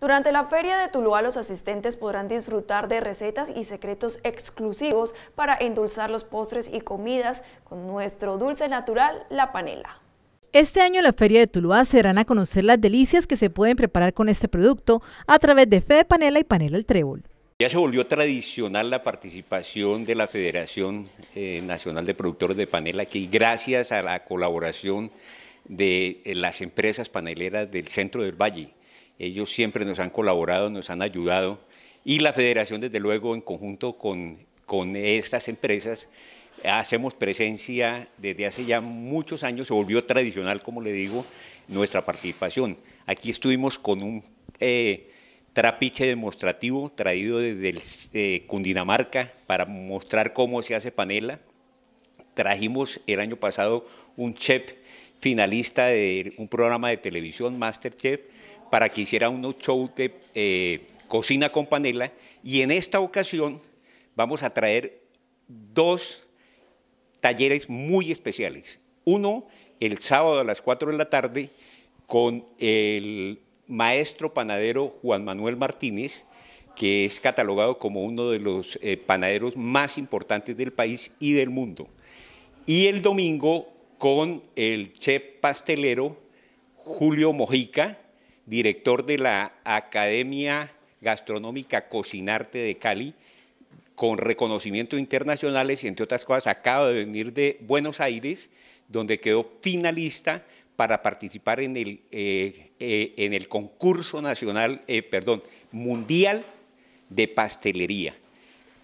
Durante la feria de Tuluá los asistentes podrán disfrutar de recetas y secretos exclusivos para endulzar los postres y comidas con nuestro dulce natural, la panela. Este año en la Feria de Tuluá se darán a conocer las delicias que se pueden preparar con este producto a través de Fe Panela y Panela el Trébol. Ya se volvió tradicional la participación de la Federación eh, Nacional de Productores de Panela, que gracias a la colaboración de eh, las empresas paneleras del centro del Valle, ellos siempre nos han colaborado, nos han ayudado y la federación, desde luego, en conjunto con, estas empresas, hacemos presencia desde hace ya muchos años, se volvió tradicional, como le digo, nuestra participación. Aquí estuvimos con un eh, trapiche demostrativo traído desde eh, Cundinamarca para mostrar cómo se hace panela. Trajimos el año pasado un chef finalista de un programa de televisión, Masterchef, para que hiciera uno show de eh, cocina con panela y en esta ocasión vamos a traer dos talleres muy especiales. Uno el sábado a las 4 de la tarde con el maestro panadero Juan Manuel Martínez, que es catalogado como uno de los eh, panaderos más importantes del país y del mundo. Y el domingo con el chef pastelero Julio Mojica, director de la Academia Gastronómica Cocinarte de Cali, con reconocimientos internacionales, y entre otras cosas, acaba de venir de Buenos Aires, donde quedó finalista para participar en el, eh, eh, en el concurso nacional, eh, perdón, mundial de pastelería.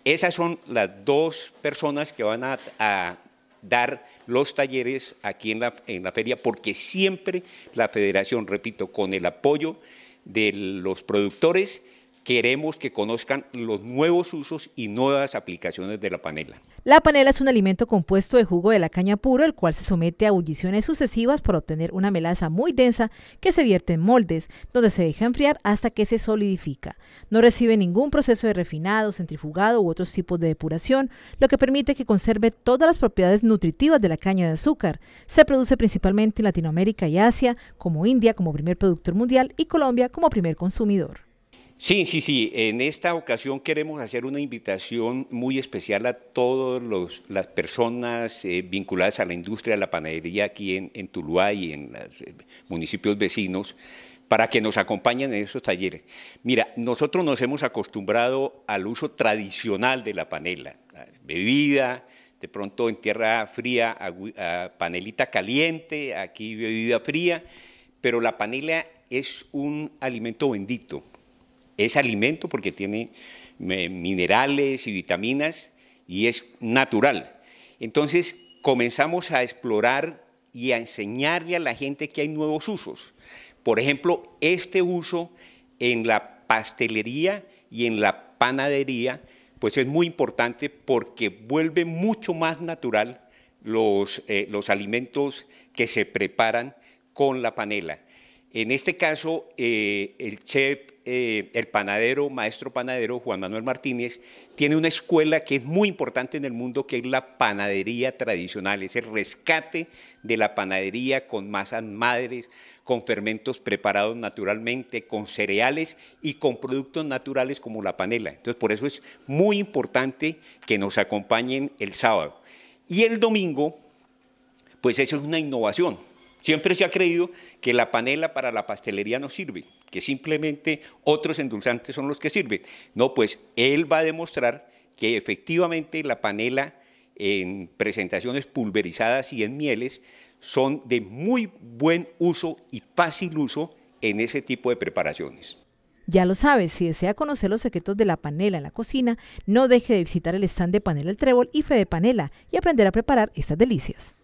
Esas son las dos personas que van a dar los talleres aquí en la, feria, porque siempre la federación, repito, con el apoyo de los productores, queremos que conozcan los nuevos usos y nuevas aplicaciones de la panela. La panela es un alimento compuesto de jugo de la caña puro, el cual se somete a ebulliciones sucesivas para obtener una melaza muy densa que se vierte en moldes, donde se deja enfriar hasta que se solidifica. No recibe ningún proceso de refinado, centrifugado u otros tipos de depuración, lo que permite que conserve todas las propiedades nutritivas de la caña de azúcar. Se produce principalmente en Latinoamérica y Asia, como India como primer productor mundial y Colombia como primer consumidor. Sí, sí, sí. En esta ocasión queremos hacer una invitación muy especial a todas las personas eh, vinculadas a la industria de la panadería aquí en, en Tuluá y en los eh, municipios vecinos para que nos acompañen en esos talleres. Mira, nosotros nos hemos acostumbrado al uso tradicional de la panela, bebida, de pronto en tierra fría, panelita caliente, aquí bebida fría, pero la panela es un alimento bendito, es alimento porque tiene eh, minerales y vitaminas y es natural. Entonces comenzamos a explorar y a enseñarle a la gente que hay nuevos usos. Por ejemplo, este uso en la pastelería y en la panadería, pues es muy importante porque vuelve mucho más natural los, eh, los alimentos que se preparan con la panela. En este caso, eh, el chef, eh, el panadero, maestro panadero Juan Manuel Martínez, tiene una escuela que es muy importante en el mundo, que es la panadería tradicional, es el rescate de la panadería con masas madres, con fermentos preparados naturalmente, con cereales y con productos naturales como la panela. Entonces, por eso es muy importante que nos acompañen el sábado. Y el domingo, pues eso es una innovación Siempre se ha creído que la panela para la pastelería no sirve, que simplemente otros endulzantes son los que sirven. No, pues él va a demostrar que efectivamente la panela en presentaciones pulverizadas y en mieles son de muy buen uso y fácil uso en ese tipo de preparaciones. Ya lo sabes, si desea conocer los secretos de la panela en la cocina, no deje de visitar el stand de Panela El Trébol y de Panela y aprender a preparar estas delicias.